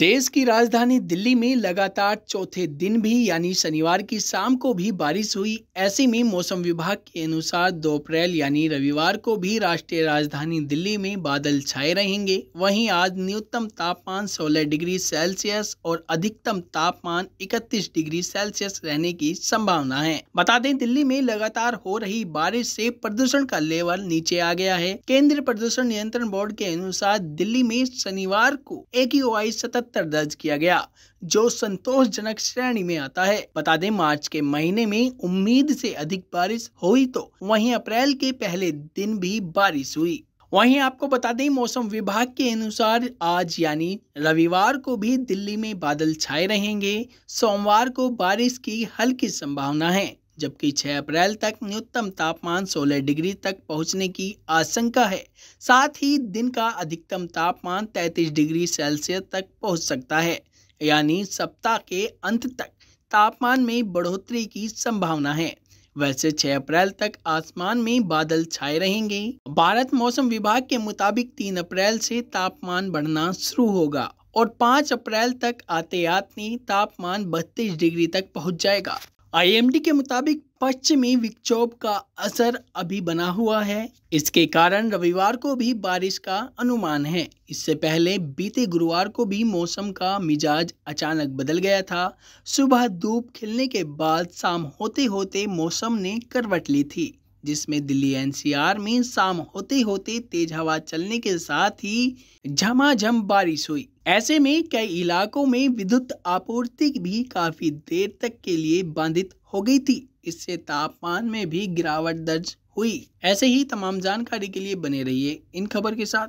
देश की राजधानी दिल्ली में लगातार चौथे दिन भी यानी शनिवार की शाम को भी बारिश हुई ऐसे में मौसम विभाग के अनुसार दो अप्रैल यानी रविवार को भी राष्ट्रीय राजधानी दिल्ली में बादल छाए रहेंगे वहीं आज न्यूनतम तापमान 16 डिग्री सेल्सियस और अधिकतम तापमान 31 डिग्री सेल्सियस रहने की संभावना है बता दें दिल्ली में लगातार हो रही बारिश से प्रदूषण का लेवल नीचे आ गया है केंद्रीय प्रदूषण नियंत्रण बोर्ड के अनुसार दिल्ली में शनिवार को एक ही सतहत्तर दर्ज किया गया जो संतोषजनक श्रेणी में आता है बता दें मार्च के महीने में उम्मीद से अधिक बारिश हुई तो वहीं अप्रैल के पहले दिन भी बारिश हुई वहीं आपको बता दें मौसम विभाग के अनुसार आज यानी रविवार को भी दिल्ली में बादल छाए रहेंगे सोमवार को बारिश की हल्की संभावना है जबकि 6 अप्रैल तक न्यूनतम तापमान 16 डिग्री तक पहुंचने की आशंका है साथ ही दिन का अधिकतम तापमान 33 डिग्री सेल्सियस तक पहुंच सकता है यानी सप्ताह के अंत तक तापमान में बढ़ोतरी की संभावना है वैसे 6 अप्रैल तक आसमान में बादल छाए रहेंगे भारत मौसम विभाग के मुताबिक 3 अप्रैल से तापमान बढ़ना शुरू होगा और 5 अप्रैल तक आते आते तापमान 32 डिग्री तक पहुंच जाएगा आईएमडी के मुताबिक पश्चिमी विक्षोभ का असर अभी बना हुआ है इसके कारण रविवार को भी बारिश का अनुमान है इससे पहले बीते गुरुवार को भी मौसम का मिजाज अचानक बदल गया था सुबह धूप खिलने के बाद शाम होते होते मौसम ने करवट ली थी जिसमें दिल्ली एनसीआर में शाम होते होते तेज हवा चलने के साथ ही झमाझम बारिश हुई ऐसे में कई इलाकों में विद्युत आपूर्ति भी काफी देर तक के लिए बाधित हो गई थी इससे तापमान में भी गिरावट दर्ज हुई ऐसे ही तमाम जानकारी के लिए बने रहिए इन खबर के साथ